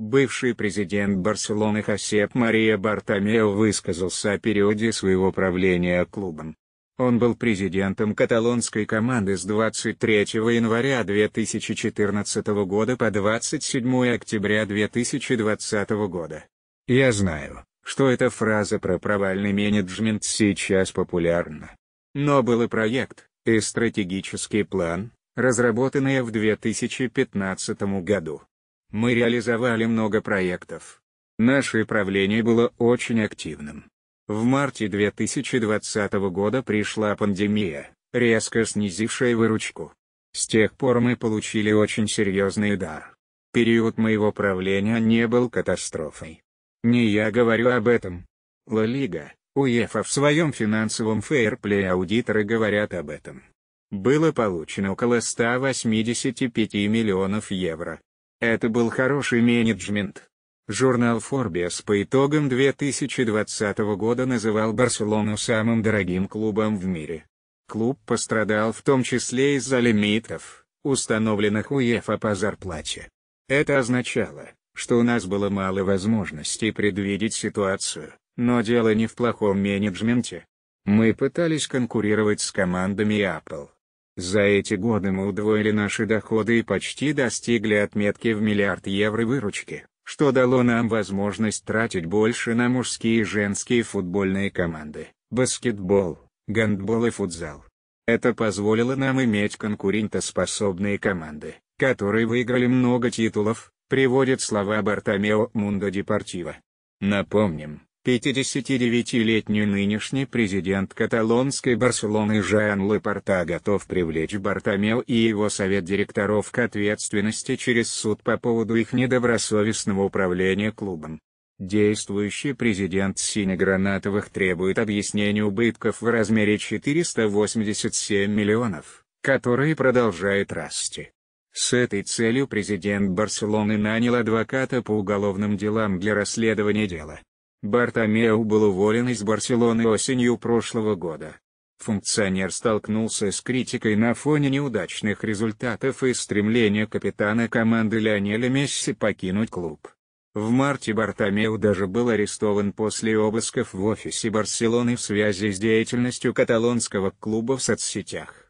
Бывший президент Барселоны Хосеп Мария Бартомео высказался о периоде своего правления клубом. Он был президентом каталонской команды с 23 января 2014 года по 27 октября 2020 года. Я знаю, что эта фраза про провальный менеджмент сейчас популярна. Но был и проект, и стратегический план, разработанные в 2015 году. Мы реализовали много проектов. Наше правление было очень активным. В марте 2020 года пришла пандемия, резко снизившая выручку. С тех пор мы получили очень серьезный удар. Период моего правления не был катастрофой. Не я говорю об этом. Ла Лига, УЕФА в своем финансовом фейерплее аудиторы говорят об этом. Было получено около 185 миллионов евро, это был хороший менеджмент. Журнал Forbes по итогам 2020 года называл Барселону самым дорогим клубом в мире. Клуб пострадал в том числе из-за лимитов, установленных УЕФА по зарплате. Это означало, что у нас было мало возможностей предвидеть ситуацию, но дело не в плохом менеджменте. Мы пытались конкурировать с командами Apple, за эти годы мы удвоили наши доходы и почти достигли отметки в миллиард евро выручки, что дало нам возможность тратить больше на мужские и женские футбольные команды, баскетбол, гандбол и футзал. Это позволило нам иметь конкурентоспособные команды, которые выиграли много титулов, приводит слова Бартомео Мундо Депортива. Напомним, 59-летний нынешний президент каталонской Барселоны Жан Лепорта готов привлечь Бартомео и его совет директоров к ответственности через суд по поводу их недобросовестного управления клубом. Действующий президент Синегранатовых требует объяснения убытков в размере 487 миллионов, которые продолжают расти. С этой целью президент Барселоны нанял адвоката по уголовным делам для расследования дела. Бартомеу был уволен из Барселоны осенью прошлого года. Функционер столкнулся с критикой на фоне неудачных результатов и стремления капитана команды Лионеля Месси покинуть клуб. В марте Бартомеу даже был арестован после обысков в офисе Барселоны в связи с деятельностью каталонского клуба в соцсетях.